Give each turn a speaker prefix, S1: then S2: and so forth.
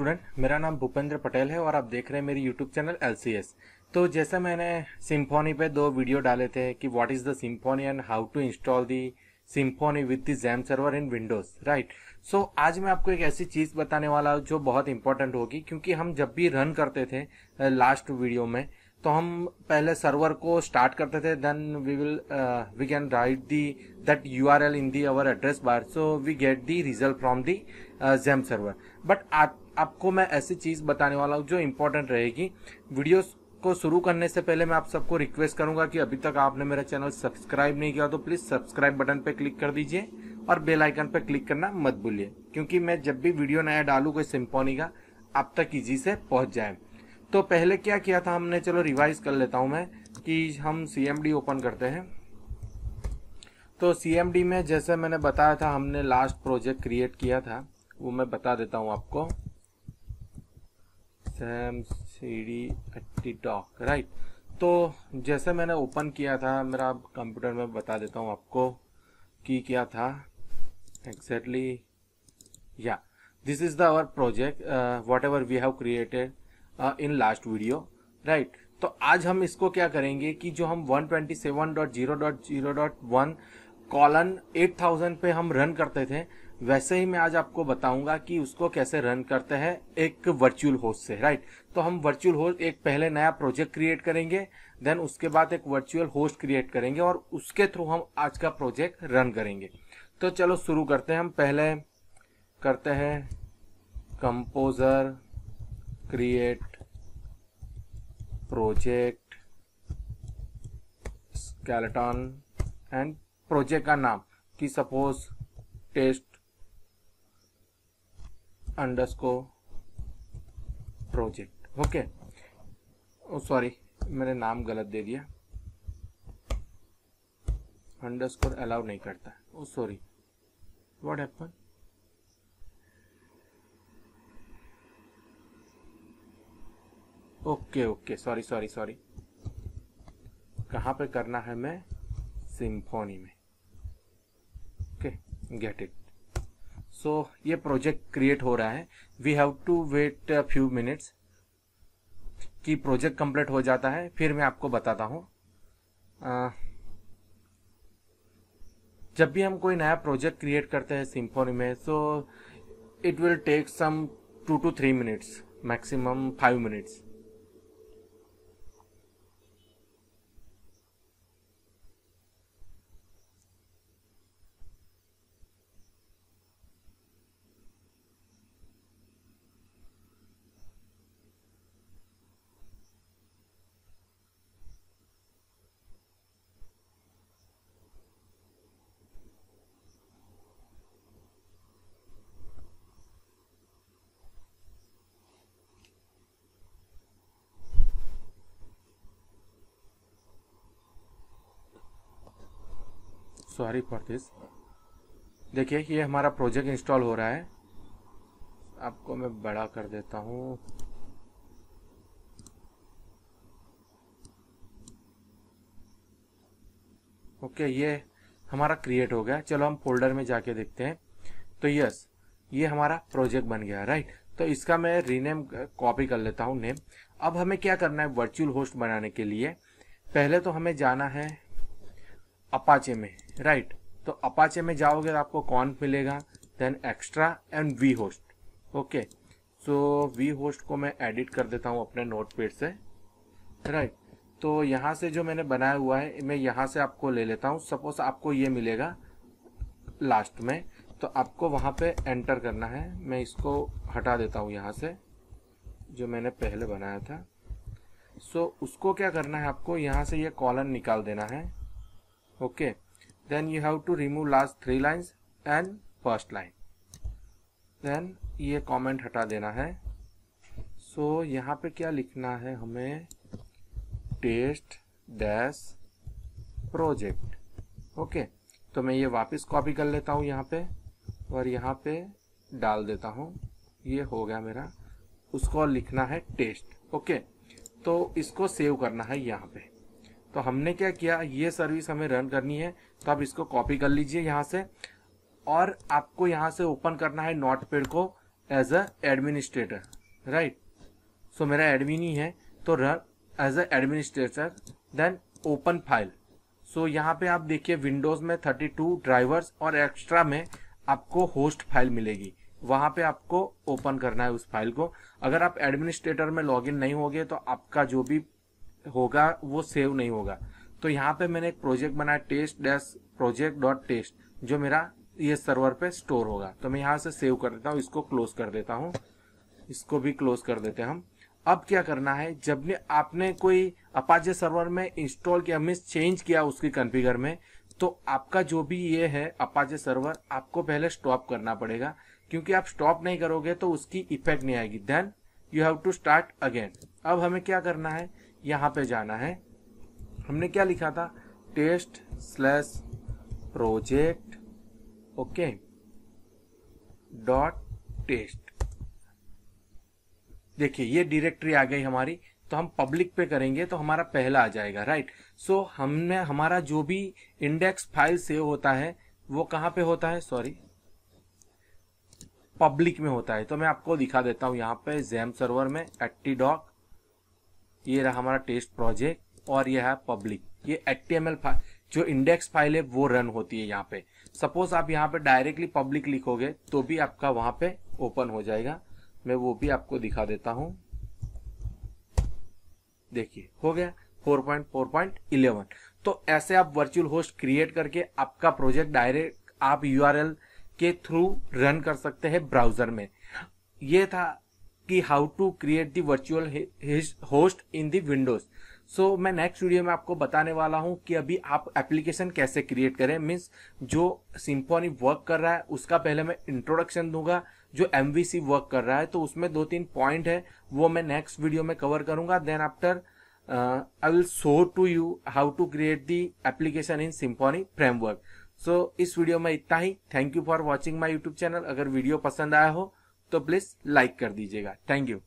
S1: Student मेरा नाम भूपेंद्र पटेल है और आप देख रहे हैं मेरी यूट्यूब चैनल एल तो जैसे मैंने सिम्फोनी पे दो वीडियो डाले थे कि what is the Symfony and how to install the Symfony with the XAMPP server in Windows right so आज मैं आपको एक ऐसी चीज़ बताने वाला हूँ जो बहुत इंपॉर्टेंट होगी क्योंकि हम जब भी रन करते थे लास्ट वीडियो में तो हम पहले सर्वर को स्टार्ट करते थे then we will we can write the that U R L in the our address bar so we get the result from the XAMPP server but आपको मैं ऐसी चीज़ बताने वाला हूँ जो इम्पोर्टेंट रहेगी वीडियोस को शुरू करने से पहले मैं आप सबको रिक्वेस्ट करूंगा कि अभी तक आपने मेरा चैनल सब्सक्राइब नहीं किया तो प्लीज़ सब्सक्राइब बटन पर क्लिक कर दीजिए और बेल आइकन पर क्लिक करना मत भूलिए क्योंकि मैं जब भी वीडियो नया डालू कोई सिंपोनी का आप तक इजी से पहुंच जाए तो पहले क्या किया था हमने चलो रिवाइज कर लेता हूं मैं कि हम सी ओपन करते हैं तो सी में जैसे मैंने बताया था हमने लास्ट प्रोजेक्ट क्रिएट किया था वो मैं बता देता हूं आपको same C D doc right तो जैसे मैंने ओपन किया था मेरा कंप्यूटर में बता देता हूं आपको कि क्या था एग्जैक्टली या this is the our project whatever we have created in last video right तो आज हम इसको क्या करेंगे कि जो हम 127.0.0.1 कॉलन 8000 पे हम रन करते थे वैसे ही मैं आज आपको बताऊंगा कि उसको कैसे रन करते हैं एक वर्चुअल होस्ट से राइट तो हम वर्चुअल होस्ट एक पहले नया प्रोजेक्ट क्रिएट करेंगे देन उसके बाद एक वर्चुअल होस्ट क्रिएट करेंगे और उसके थ्रू हम आज का प्रोजेक्ट रन करेंगे तो चलो शुरू करते हैं हम पहले करते हैं composer create project skeleton and project का नाम कि suppose test underscore project okay sorry मैंने नाम गलत दे दिया अंडरस्कोर अलाउ नहीं करता oh sorry what happen okay okay sorry sorry sorry कहाँ पे करना है मैं सिम्फोनी में ओके गेट इट सो ये प्रोजेक्ट क्रिएट हो रहा है we have to wait few minutes कि प्रोजेक्ट कंप्लीट हो जाता है फिर मैं आपको बताता हूँ जब भी हम कोई नया प्रोजेक्ट क्रिएट करते हैं सिम्फोनी में so it will take some two two three minutes maximum five minutes sorry for this देखिए ये हमारा प्रोजेक्ट इंस्टॉल हो रहा है आपको मैं बड़ा कर देता हूँ ओके okay, ये हमारा क्रिएट हो गया चलो हम फोल्डर में जाके देखते हैं तो यस ये हमारा प्रोजेक्ट बन गया राइट तो इसका मैं रीनेम कॉपी कर लेता हूँ नेम अब हमें क्या करना है वर्चुअल होस्ट बनाने के लिए पहले तो हमें जाना है अपाचे में राइट right? तो अपाचे में जाओगे तो आपको कौन मिलेगा then extra and V host okay so V host को मैं एडिट कर देता हूँ अपने नोट पेड से राइट right? तो यहाँ से जो मैंने बनाया हुआ है मैं यहाँ से आपको ले लेता हूँ सपोज आपको ये मिलेगा लास्ट में तो आपको वहाँ पे एंटर करना है मैं इसको हटा देता हूँ यहाँ से जो मैंने पहले बनाया था सो so, उसको क्या करना है आपको यहाँ से ये यह कॉलन निकाल देना है okay then you have to remove last three lines and first line then ये comment हटा देना है so यहाँ पे क्या लिखना है हमें टेस्ट डैश प्रोजेक्ट ओके तो मैं ये वापस कॉपी कर लेता हूँ यहाँ पे और यहाँ पे डाल देता हूँ ये हो गया मेरा उसको लिखना है टेस्ट ओके तो इसको सेव करना है यहाँ पे तो हमने क्या किया ये सर्विस हमें रन करनी है तो आप इसको कॉपी कर लीजिए यहाँ से और आपको यहाँ से ओपन करना है नोटपैड को as a administrator right so मेरा एडमिन ही है तो run as a administrator then open file so यहाँ पे आप देखिए विंडोज में 32 ड्राइवर्स और एक्स्ट्रा में आपको होस्ट फाइल मिलेगी वहां पे आपको ओपन करना है उस फाइल को अगर आप एडमिनिस्ट्रेटर में लॉगिन नहीं होगे तो आपका जो भी होगा वो सेव नहीं होगा तो यहाँ पे मैंने एक प्रोजेक्ट बनाया test dash project dot test जो मेरा ये सर्वर पे स्टोर होगा तो मैं यहाँ से सेव कर देता हूँ इसको क्लोज कर देता हूँ इसको भी क्लोज कर देते हम अब क्या करना है जब ने आपने कोई अपाचे सर्वर में इंस्टॉल किया मिस चेंज किया उसकी कन्फिगर में तो आपका जो भी ये है अपाचे सर्वर आपको पहले स्टॉप करना पड़ेगा क्योंकि आप स्टॉप नहीं करोगे तो उसकी इफेक्ट नहीं आएगी then you have to start again अब हमें क्या करना है यहाँ पे जाना है हमने क्या लिखा था test slash project okay dot test देखिए ये डायरेक्टरी आ गई हमारी तो हम पब्लिक पे करेंगे तो हमारा पहला आ जाएगा राइट सो so, हमने हमारा जो भी इंडेक्स फाइल सेव होता है वो कहाँ पे होता है सॉरी पब्लिक में होता है तो मैं आपको दिखा देता हूँ यहाँ पे जैम सर्वर में एट्टी डॉक ये रहा हमारा टेस्ट प्रोजेक्ट और यह है पब्लिक ये एच जो इंडेक्स फाइल है वो रन होती है यहाँ पे सपोज आप यहाँ पे डायरेक्टली पब्लिक लिखोगे तो भी आपका वहां पे ओपन हो जाएगा मैं वो भी आपको दिखा देता हूं देखिए हो गया 4.4.11 तो ऐसे आप वर्चुअल होस्ट क्रिएट करके आपका प्रोजेक्ट डायरेक्ट आप यूआरएल के थ्रू रन कर सकते हैं ब्राउजर में ये था कि how to create the virtual host in the Windows so मैं नेक्स्ट वीडियो में आपको बताने वाला हूं कि अभी आप एप्लीकेशन कैसे क्रिएट करें मीन्स जो सिंफोनी वर्क कर रहा है उसका पहले मैं इंट्रोडक्शन दूंगा जो एम वर्क कर रहा है तो उसमें दो तीन पॉइंट है वो मैं नेक्स्ट वीडियो में कवर करूंगा then after I will show to you how to create the application in Symfony framework so इस वीडियो में इतना ही thank you for watching my YouTube channel अगर वीडियो पसंद आया हो तो प्लीज़ लाइक कर दीजिएगा थैंक यू